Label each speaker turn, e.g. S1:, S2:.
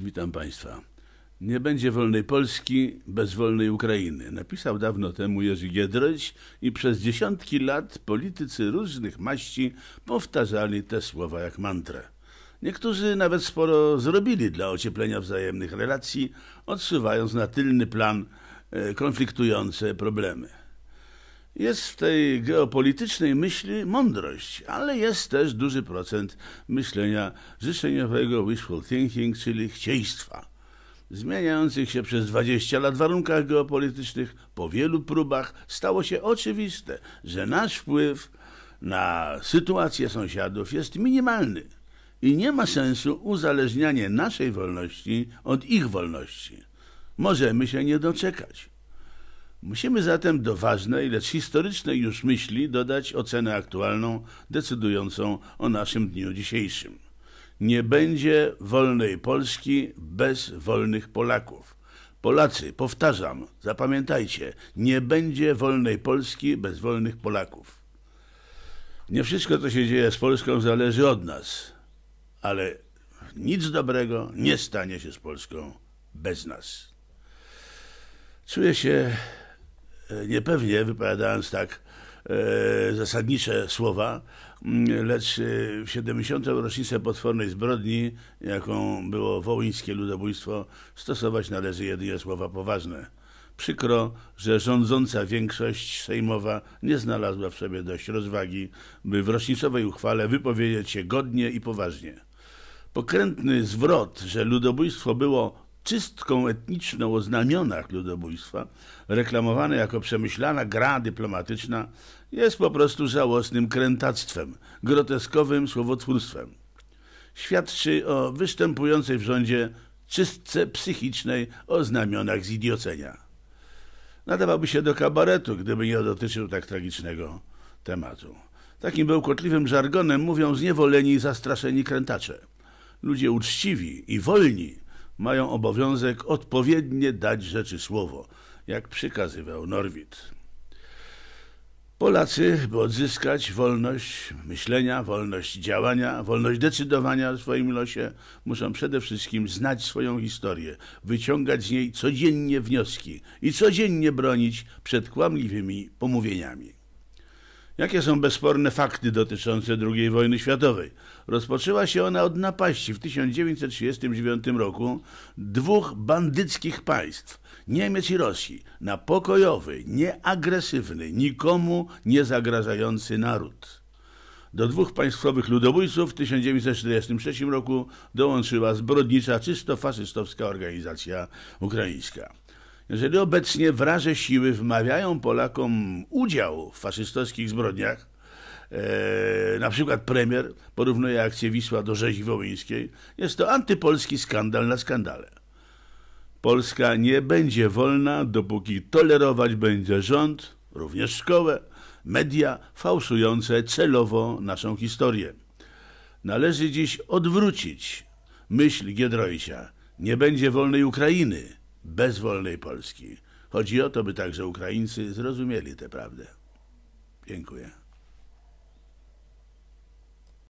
S1: Witam Państwa. Nie będzie wolnej Polski bez wolnej Ukrainy. Napisał dawno temu Jerzy Giedroyć i przez dziesiątki lat politycy różnych maści powtarzali te słowa jak mantrę. Niektórzy nawet sporo zrobili dla ocieplenia wzajemnych relacji, odsuwając na tylny plan e, konfliktujące problemy. Jest w tej geopolitycznej myśli mądrość, ale jest też duży procent myślenia życzeniowego, wishful thinking, czyli chcieństwa. Zmieniających się przez 20 lat warunkach geopolitycznych, po wielu próbach, stało się oczywiste, że nasz wpływ na sytuację sąsiadów jest minimalny i nie ma sensu uzależnianie naszej wolności od ich wolności. Możemy się nie doczekać. Musimy zatem do ważnej, lecz historycznej już myśli dodać ocenę aktualną, decydującą o naszym dniu dzisiejszym. Nie będzie wolnej Polski bez wolnych Polaków. Polacy, powtarzam, zapamiętajcie, nie będzie wolnej Polski bez wolnych Polaków. Nie wszystko, co się dzieje z Polską, zależy od nas, ale nic dobrego nie stanie się z Polską bez nas. Czuję się E, niepewnie wypowiadając tak e, zasadnicze słowa, mm, lecz e, w 70. rocznicę potwornej zbrodni, jaką było wołyńskie ludobójstwo, stosować należy jedynie słowa poważne. Przykro, że rządząca większość sejmowa nie znalazła w sobie dość rozwagi, by w rocznicowej uchwale wypowiedzieć się godnie i poważnie. Pokrętny zwrot, że ludobójstwo było czystką etniczną o znamionach ludobójstwa, reklamowana jako przemyślana gra dyplomatyczna, jest po prostu żałosnym krętactwem, groteskowym słowotwórstwem. Świadczy o występującej w rządzie czystce psychicznej o znamionach zidiocenia. Nadawałby się do kabaretu, gdyby nie dotyczył tak tragicznego tematu. Takim bełkotliwym żargonem mówią zniewoleni i zastraszeni krętacze. Ludzie uczciwi i wolni mają obowiązek odpowiednie dać rzeczy słowo, jak przykazywał Norwid. Polacy, by odzyskać wolność myślenia, wolność działania, wolność decydowania o swoim losie, muszą przede wszystkim znać swoją historię, wyciągać z niej codziennie wnioski i codziennie bronić przed kłamliwymi pomówieniami. Jakie są bezsporne fakty dotyczące II wojny światowej? Rozpoczęła się ona od napaści w 1939 roku dwóch bandyckich państw Niemiec i Rosji na pokojowy, nieagresywny, nikomu nie zagrażający naród. Do dwóch państwowych ludobójców w 1943 roku dołączyła zbrodnicza, czysto faszystowska organizacja ukraińska. Jeżeli obecnie wraże siły wmawiają Polakom udział w faszystowskich zbrodniach, e, na przykład premier porównuje akcję Wisła do rzezi wołyńskiej, jest to antypolski skandal na skandale. Polska nie będzie wolna, dopóki tolerować będzie rząd, również szkołę, media fałszujące celowo naszą historię. Należy dziś odwrócić myśl Giedroycia. Nie będzie wolnej Ukrainy, bez wolnej Polski. Chodzi o to, by także Ukraińcy zrozumieli tę prawdę. Dziękuję.